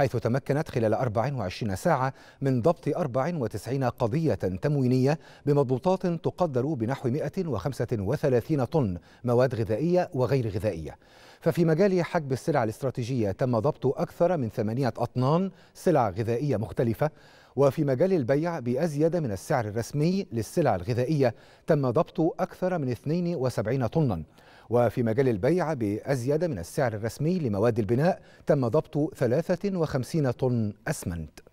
حيث تمكنت خلال 24 ساعة من ضبط 94 قضية تموينية بمضبوطات تقدر بنحو 135 طن مواد غذائية وغير غذائية ففي مجال حجب السلع الاستراتيجية تم ضبط أكثر من ثمانية أطنان سلع غذائية مختلفة وفي مجال البيع بأزيد من السعر الرسمي للسلع الغذائية تم ضبط أكثر من 72 طناً وفي مجال البيع بأزيد من السعر الرسمي لمواد البناء تم ضبط 53 طن أسمنت